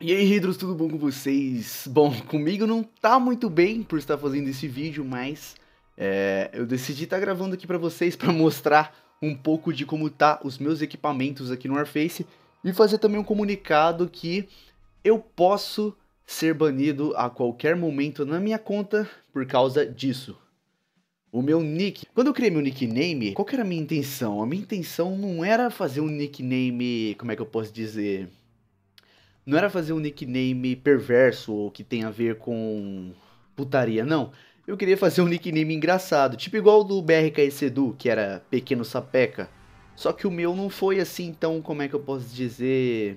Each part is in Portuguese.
E aí, Hidros, tudo bom com vocês? Bom, comigo não tá muito bem por estar fazendo esse vídeo, mas é, eu decidi estar tá gravando aqui para vocês para mostrar um pouco de como tá os meus equipamentos aqui no Warface e fazer também um comunicado que eu posso ser banido a qualquer momento na minha conta por causa disso. O meu nick. Quando eu criei meu nickname, qual que era a minha intenção? A minha intenção não era fazer um nickname, como é que eu posso dizer? Não era fazer um nickname perverso ou que tem a ver com putaria, não. Eu queria fazer um nickname engraçado, tipo igual o do BRK Sedu, que era Pequeno Sapeca. Só que o meu não foi assim tão, como é que eu posso dizer?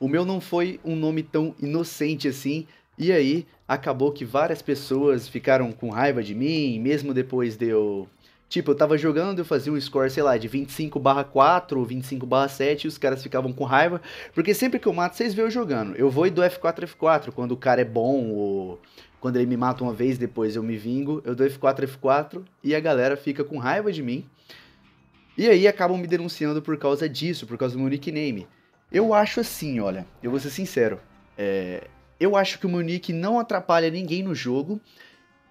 O meu não foi um nome tão inocente assim. E aí, acabou que várias pessoas ficaram com raiva de mim, mesmo depois de eu Tipo, eu tava jogando, eu fazia um score, sei lá, de 25 barra 4 ou 25 barra 7, e os caras ficavam com raiva. Porque sempre que eu mato, vocês veem eu jogando. Eu vou e dou F4, F4, quando o cara é bom, ou quando ele me mata uma vez, depois eu me vingo, eu dou F4, F4, e a galera fica com raiva de mim. E aí acabam me denunciando por causa disso, por causa do meu nickname. Eu acho assim, olha, eu vou ser sincero. É... eu acho que o meu nick não atrapalha ninguém no jogo.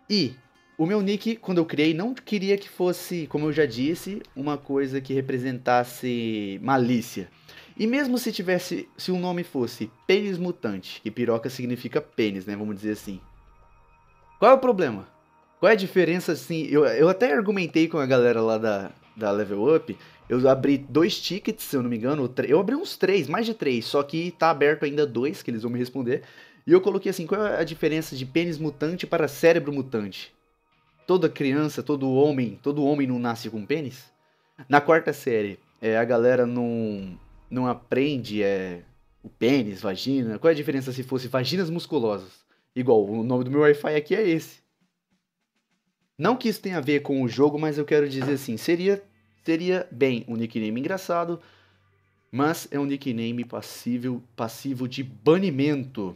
E o meu nick, quando eu criei, não queria que fosse, como eu já disse, uma coisa que representasse malícia. E mesmo se tivesse, se o um nome fosse pênis mutante, que piroca significa pênis, né? Vamos dizer assim. Qual é o problema? Qual é a diferença, assim? Eu, eu até argumentei com a galera lá da, da Level Up. Eu abri dois tickets, se eu não me engano. Eu abri uns três, mais de três. Só que tá aberto ainda dois, que eles vão me responder. E eu coloquei assim: qual é a diferença de pênis mutante para cérebro mutante? toda criança, todo homem, todo homem não nasce com pênis? Na quarta série, é, a galera não, não aprende é, o pênis, vagina. Qual é a diferença se fosse vaginas musculosas? Igual, o nome do meu Wi-Fi aqui é esse. Não que isso tenha a ver com o jogo, mas eu quero dizer assim, seria, seria bem um nickname engraçado, mas é um nickname passível, passivo de banimento.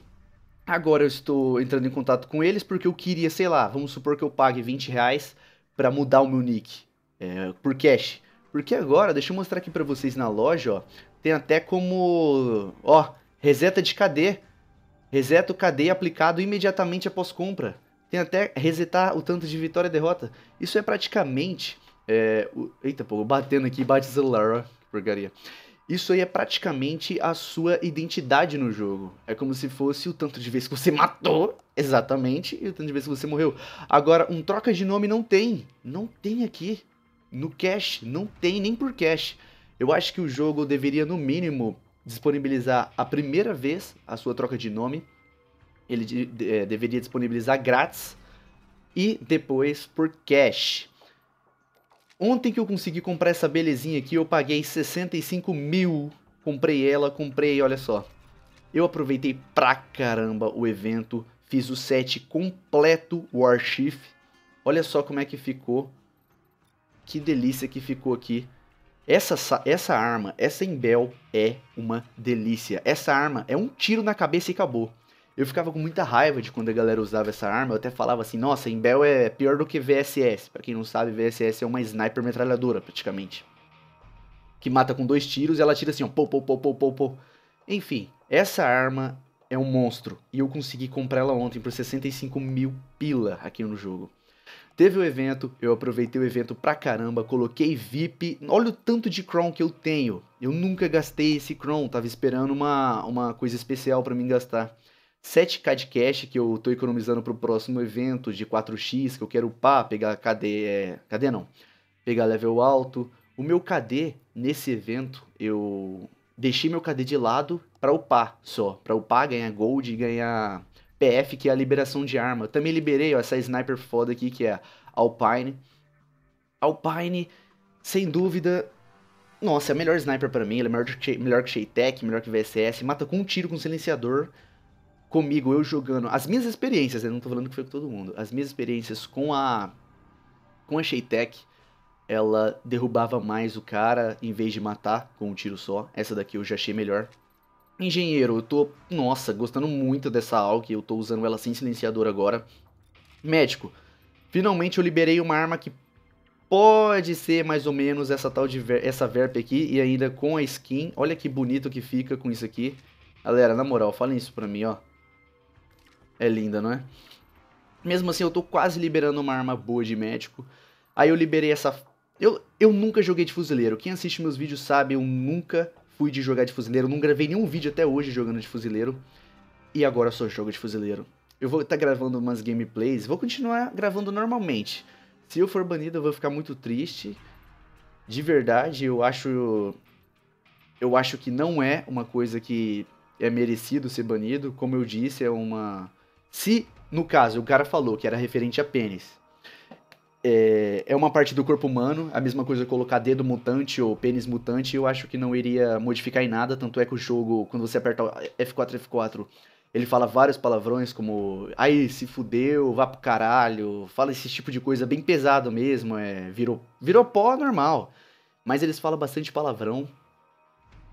Agora eu estou entrando em contato com eles porque eu queria, sei lá, vamos supor que eu pague 20 reais para mudar o meu nick é, por cash. Porque agora, deixa eu mostrar aqui para vocês na loja, ó, tem até como, ó, reseta de KD. Reseta o KD aplicado imediatamente após compra. Tem até resetar o tanto de vitória e derrota. Isso é praticamente... É, o, eita, pô, batendo aqui, bate celular, ó, que porcaria. Isso aí é praticamente a sua identidade no jogo. É como se fosse o tanto de vezes que você matou, exatamente, e o tanto de vezes que você morreu. Agora, um troca de nome não tem. Não tem aqui. No cache, não tem nem por cache. Eu acho que o jogo deveria, no mínimo, disponibilizar a primeira vez a sua troca de nome. Ele de, de, é, deveria disponibilizar grátis e depois por cash. Ontem que eu consegui comprar essa belezinha aqui, eu paguei 65 mil. Comprei ela, comprei, olha só. Eu aproveitei pra caramba o evento, fiz o set completo Warshift. Olha só como é que ficou. Que delícia que ficou aqui. Essa, essa arma, essa Embel é uma delícia. Essa arma é um tiro na cabeça e acabou. Eu ficava com muita raiva de quando a galera usava essa arma. Eu até falava assim, nossa, Imbel é pior do que VSS. Para quem não sabe, VSS é uma sniper metralhadora, praticamente. Que mata com dois tiros e ela tira assim, ó, pou, pou, pou, pou, pou, Enfim, essa arma é um monstro. E eu consegui comprar ela ontem por 65 mil pila aqui no jogo. Teve o evento, eu aproveitei o evento pra caramba, coloquei VIP. Olha o tanto de Chrome que eu tenho. Eu nunca gastei esse Chrome, tava esperando uma, uma coisa especial para mim gastar. 7k de cash que eu tô economizando pro próximo evento de 4x que eu quero upar, pegar KD, é, KD não, pegar level alto. O meu KD nesse evento eu deixei meu KD de lado para upar só, para upar, ganhar gold e ganhar PF, que é a liberação de arma. Eu também liberei ó, essa sniper foda aqui que é Alpine. Alpine, sem dúvida, nossa, é a melhor sniper para mim, ela é melhor que, melhor que Shaytech, melhor que VSS, mata com um tiro com silenciador comigo, eu jogando, as minhas experiências, eu Não tô falando que foi com todo mundo. As minhas experiências com a. Com a Sheitec, ela derrubava mais o cara em vez de matar com um tiro só. Essa daqui eu já achei melhor. Engenheiro, eu tô, nossa, gostando muito dessa AUG, eu tô usando ela sem silenciador agora. Médico, finalmente eu liberei uma arma que pode ser mais ou menos essa tal de ver, essa verp aqui e ainda com a skin. Olha que bonito que fica com isso aqui. Galera, na moral, falem isso pra mim, ó é linda, não é? Mesmo assim, eu tô quase liberando uma arma boa de médico. Aí eu liberei essa. Eu, eu nunca joguei de fuzileiro. Quem assiste meus vídeos sabe, eu nunca fui de jogar de fuzileiro. não gravei nenhum vídeo até hoje jogando de fuzileiro. E agora eu só jogo de fuzileiro. Eu vou estar tá gravando umas gameplays. Vou continuar gravando normalmente. Se eu for banido, eu vou ficar muito triste. De verdade, eu acho. Eu acho que não é uma coisa que é merecido ser banido. Como eu disse, é uma se, no caso, o cara falou que era referente a pênis, é, é uma parte do corpo humano, a mesma coisa colocar dedo mutante ou pênis mutante, eu acho que não iria modificar em nada, tanto é que o jogo, quando você aperta F4, F4, ele fala vários palavrões como aí se fudeu, vá pro caralho, fala esse tipo de coisa bem pesado mesmo, é virou, virou pó normal. Mas eles falam bastante palavrão,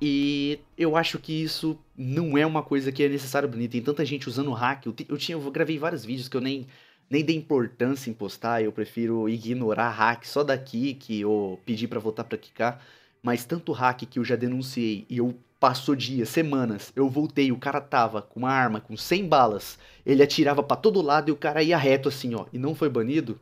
e eu acho que isso não é uma coisa que é necessário, bonita. Tem tanta gente usando hack. Eu, eu, tinha, eu gravei vários vídeos que eu nem, nem dei importância em postar. Eu prefiro ignorar hack só daqui que eu pedi para voltar para quicar. Mas tanto hack que eu já denunciei e eu passou dias, semanas, eu voltei, o cara tava com uma arma com 100 balas, ele atirava para todo lado e o cara ia reto assim, ó, e não foi banido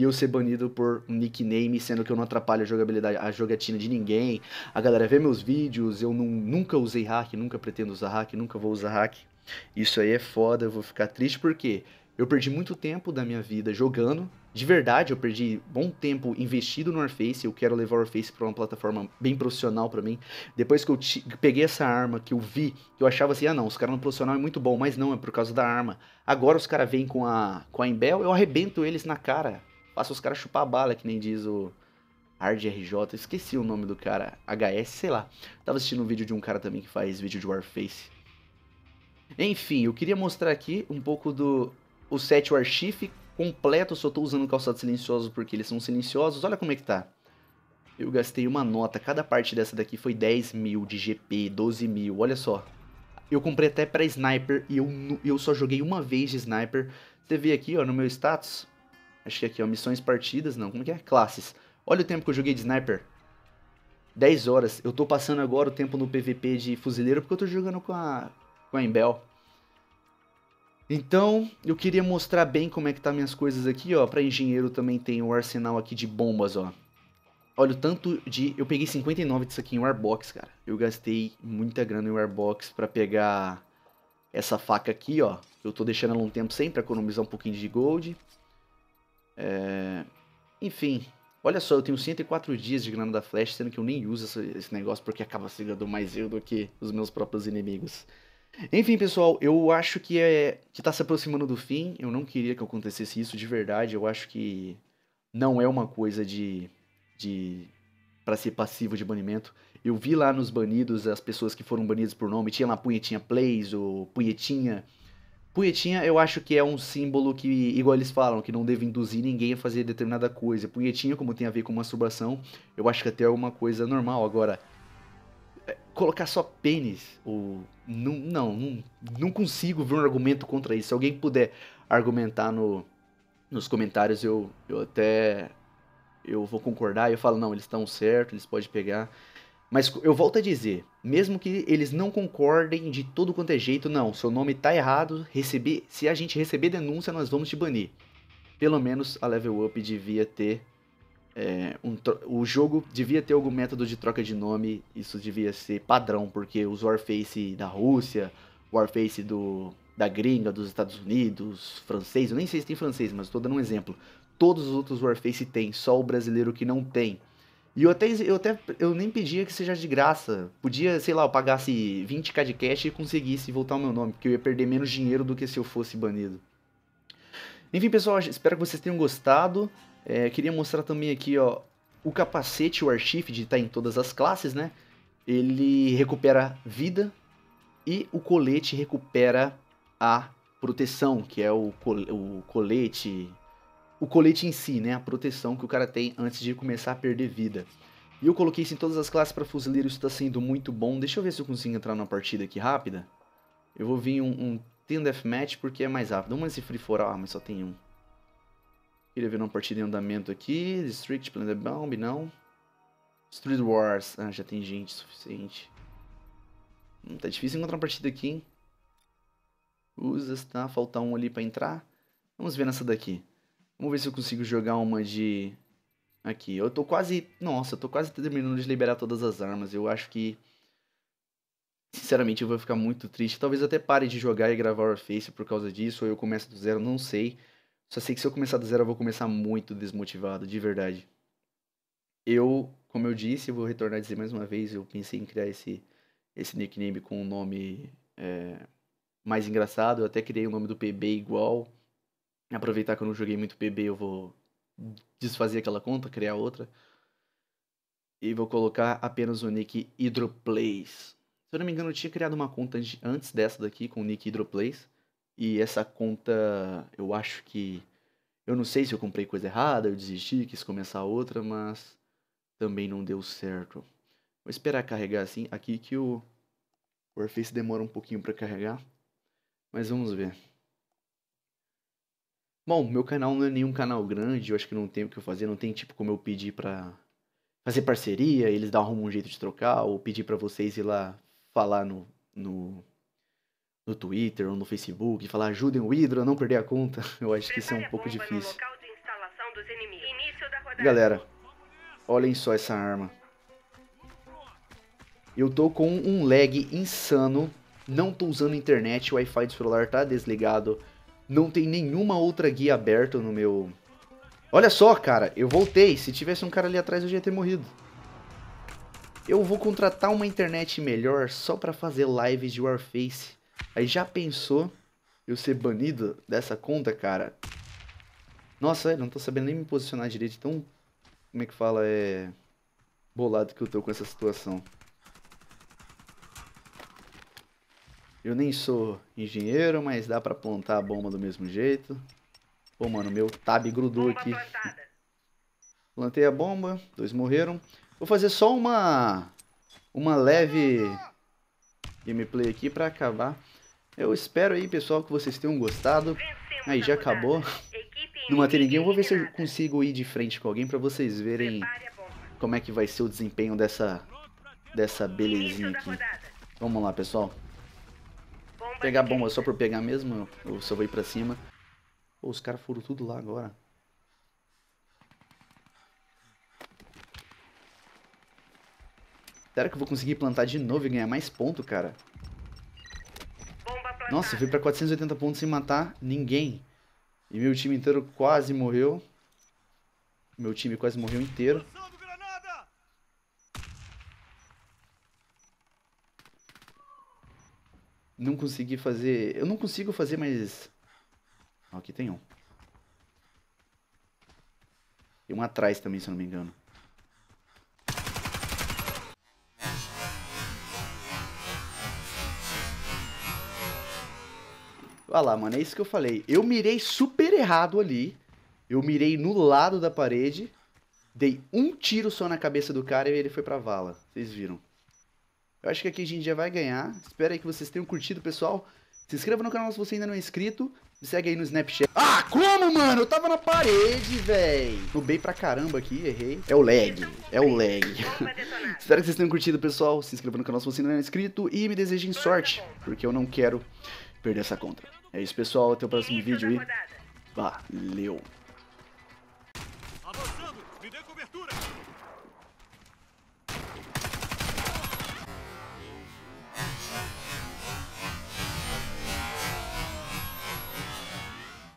e eu ser banido por um nickname, sendo que eu não atrapalho a jogabilidade, a jogatina de ninguém. A galera vê meus vídeos, eu não, nunca usei hack, nunca pretendo usar hack, nunca vou usar hack. Isso aí é foda, eu vou ficar triste porque eu perdi muito tempo da minha vida jogando. De verdade, eu perdi bom tempo investido no Warface. Eu quero levar o Warface para uma plataforma bem profissional para mim. Depois que eu peguei essa arma, que eu vi, eu achava assim: ah, não, os caras no profissional é muito bom, mas não, é por causa da arma. Agora os caras vêm com a, com a Imbel eu arrebento eles na cara. Passa os caras chupar bala, que nem diz o Hard RJ. Esqueci o nome do cara. HS, sei lá. Tava assistindo um vídeo de um cara também que faz vídeo de Warface. Enfim, eu queria mostrar aqui um pouco do o set Warchief completo. Eu só tô usando calçado silencioso porque eles são silenciosos. Olha como é que tá. Eu gastei uma nota. Cada parte dessa daqui foi 10 mil de GP, 12 mil. Olha só. Eu comprei até pra Sniper e eu, eu só joguei uma vez de Sniper. Você vê aqui, ó, no meu status, Acho que aqui, ó, missões partidas, não, como que é? Classes. Olha o tempo que eu joguei de sniper. 10 horas. Eu tô passando agora o tempo no PVP de fuzileiro porque eu tô jogando com a, com a Embel. Então, eu queria mostrar bem como é que tá minhas coisas aqui, ó. Pra engenheiro também tem o arsenal aqui de bombas, ó. Olha o tanto de... Eu peguei 59 disso aqui em Warbox, cara. Eu gastei muita grana em Warbox pra pegar essa faca aqui, ó. Eu tô deixando ela um tempo sempre pra economizar um pouquinho de gold. É... Enfim, olha só, eu tenho 104 dias de grana da Flash, sendo que eu nem uso esse, negócio porque acaba sendo mais eu do que os meus próprios inimigos. Enfim, pessoal, eu acho que é que tá se aproximando do fim. Eu não queria que acontecesse isso de verdade. Eu acho que não é uma coisa de de para ser passivo de banimento. Eu vi lá nos banidos as pessoas que foram banidas por nome, tinha lá punhetinha plays ou punhetinha Punhetinha eu acho que é um símbolo que, igual eles falam, que não deve induzir ninguém a fazer determinada coisa. Punhetinha, como tem a ver com masturbação, eu acho que até é uma coisa normal. Agora, é, colocar só pênis, ou, não, não, não, não consigo ver um argumento contra isso. Se alguém puder argumentar no, nos comentários, eu, eu até eu vou concordar. Eu falo, não, eles estão certos, eles podem pegar. Mas eu volto a dizer, mesmo que eles não concordem de todo quanto é jeito, não, seu nome tá errado, receber, se a gente receber denúncia, nós vamos te banir. Pelo menos a Level Up devia ter é, um, o jogo devia ter algum método de troca de nome, isso devia ser padrão, porque os Warface da Rússia, Warface do, da gringa, dos Estados Unidos, francês, eu nem sei se tem francês, mas estou dando um exemplo. Todos os outros Warface tem, só o brasileiro que não tem. E eu até, eu até eu nem pedia que seja de graça. Podia, sei lá, eu pagasse 20k de cash e conseguisse voltar o meu nome, porque eu ia perder menos dinheiro do que se eu fosse banido. Enfim, pessoal, espero que vocês tenham gostado. É, queria mostrar também aqui, ó, o capacete, o de tá em todas as classes, né? Ele recupera vida e o colete recupera a proteção, que é o, col o colete, o colete em si, né? A proteção que o cara tem antes de começar a perder vida. E eu coloquei isso em todas as classes para fuzileiro, isso tá sendo muito bom. Deixa eu ver se eu consigo entrar numa partida aqui rápida. Eu vou vir um, um Team Deathmatch porque é mais rápido. Vamos se free for all, ah, mas só tem um. Queria ver uma partida em andamento aqui. District, Planet Bomb, não. Street Wars. Ah, já tem gente suficiente. Hum, tá difícil encontrar uma partida aqui, hein? Usas, tá? Falta um ali pra entrar. Vamos ver nessa daqui. Vamos ver se eu consigo jogar uma de... Aqui, eu tô quase... Nossa, eu tô quase terminando de liberar todas as armas. Eu acho que... Sinceramente, eu vou ficar muito triste. Talvez até pare de jogar e gravar Warface por causa disso. Ou eu começo do zero, não sei. Só sei que se eu começar do zero, eu vou começar muito desmotivado, de verdade. Eu, como eu disse, eu vou retornar a dizer mais uma vez. Eu pensei em criar esse, esse nickname com um nome é, mais engraçado. Eu até criei o nome do PB igual aproveitar que eu não joguei muito PB, eu vou desfazer aquela conta, criar outra. E vou colocar apenas o nick Hydroplays. Se eu não me engano, eu tinha criado uma conta antes dessa daqui com o nick Hydroplays. E essa conta, eu acho que. Eu não sei se eu comprei coisa errada, eu desisti, quis começar outra, mas também não deu certo. Vou esperar carregar assim aqui que o Warface demora um pouquinho para carregar. Mas vamos ver. Bom, meu canal não é nenhum canal grande, eu acho que não tem o que eu fazer, não tem tipo como eu pedir pra fazer parceria, eles dão um jeito de trocar, ou pedir para vocês ir lá falar no, no, no Twitter ou no Facebook, falar ajudem o Hidro a não perder a conta. Eu acho que isso é um pouco difícil. Galera, olhem só essa arma. Eu tô com um lag insano, não tô usando internet, o Wi-Fi do celular tá desligado. Não tem nenhuma outra guia aberta no meu... Olha só, cara, eu voltei. Se tivesse um cara ali atrás, eu já ia ter morrido. Eu vou contratar uma internet melhor só pra fazer lives de Warface. Aí já pensou eu ser banido dessa conta, cara? Nossa, eu não tô sabendo nem me posicionar direito, tão... Como é que fala? É... Bolado que eu tô com essa situação. Eu nem sou engenheiro, mas dá pra plantar a bomba do mesmo jeito. Pô, mano, meu tab grudou bomba aqui. Plantada. Plantei a bomba, dois morreram. Vou fazer só uma, uma leve gameplay aqui pra acabar. Eu espero aí, pessoal, que vocês tenham gostado. Aí, já acabou. Não matei ninguém. Eu vou ver se eu consigo ir de frente com alguém pra vocês verem como é que vai ser o desempenho dessa, dessa belezinha aqui. Vamos lá, pessoal. Pegar bomba só por pegar mesmo, ou só eu vou ir pra cima. Pô, os caras foram tudo lá agora. Será que eu vou conseguir plantar de novo e ganhar mais ponto, cara? Nossa, eu fui pra 480 pontos sem matar ninguém. E meu time inteiro quase morreu. Meu time quase morreu inteiro. não consegui fazer. Eu não consigo fazer mais. Aqui tem um. Tem um atrás também, se eu não me engano. Olha lá, mano, é isso que eu falei. Eu mirei super errado ali. Eu mirei no lado da parede. Dei um tiro só na cabeça do cara e ele foi pra vala. Vocês viram. Eu acho que aqui a gente já vai ganhar. Espero aí que vocês tenham curtido, pessoal. Se inscreva no canal se você ainda não é inscrito. Me segue aí no Snapchat. Ah, como, mano? Eu tava na parede, véi. Nubei pra caramba aqui, errei. É o lag, é o lag. Espero que vocês tenham curtido, pessoal. Se inscreva no canal se você ainda não é inscrito. E me desejem sorte, porque eu não quero perder essa conta. É isso, pessoal. Até o próximo vídeo e valeu.